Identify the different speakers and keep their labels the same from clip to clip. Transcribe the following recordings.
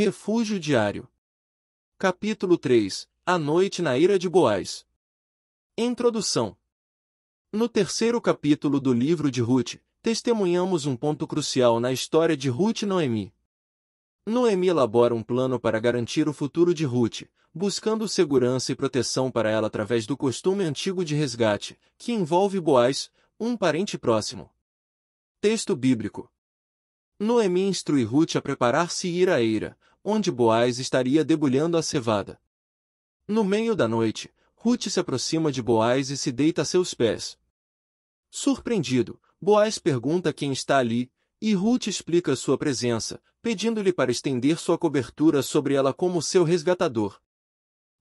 Speaker 1: Refúgio Diário. Capítulo 3 A Noite na Ira de Boaz. Introdução. No terceiro capítulo do livro de Ruth, testemunhamos um ponto crucial na história de Ruth e Noemi. Noemi elabora um plano para garantir o futuro de Ruth, buscando segurança e proteção para ela através do costume antigo de resgate, que envolve Boaz, um parente próximo. Texto bíblico. Noemi instrui Ruth a preparar-se e ir à eira, onde Boaz estaria debulhando a cevada. No meio da noite, Ruth se aproxima de Boaz e se deita a seus pés. Surpreendido, Boaz pergunta quem está ali, e Ruth explica sua presença, pedindo-lhe para estender sua cobertura sobre ela como seu resgatador.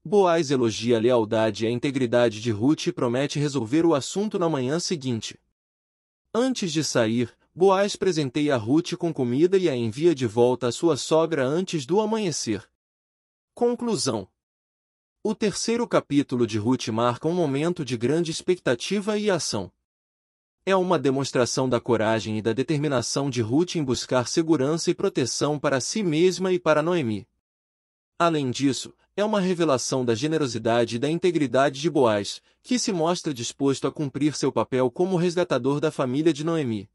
Speaker 1: Boaz elogia a lealdade e a integridade de Ruth e promete resolver o assunto na manhã seguinte. Antes de sair, Boaz presenteia Ruth com comida e a envia de volta à sua sogra antes do amanhecer. Conclusão O terceiro capítulo de Ruth marca um momento de grande expectativa e ação. É uma demonstração da coragem e da determinação de Ruth em buscar segurança e proteção para si mesma e para Noemi. Além disso, é uma revelação da generosidade e da integridade de Boaz, que se mostra disposto a cumprir seu papel como resgatador da família de Noemi.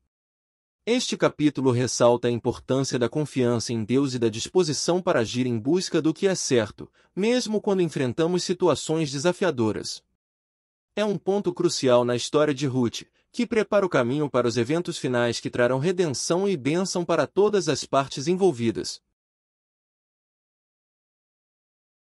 Speaker 1: Este capítulo ressalta a importância da confiança em Deus e da disposição para agir em busca do que é certo, mesmo quando enfrentamos situações desafiadoras. É um ponto crucial na história de Ruth, que prepara o caminho para os eventos finais que trarão redenção e bênção para todas as partes envolvidas.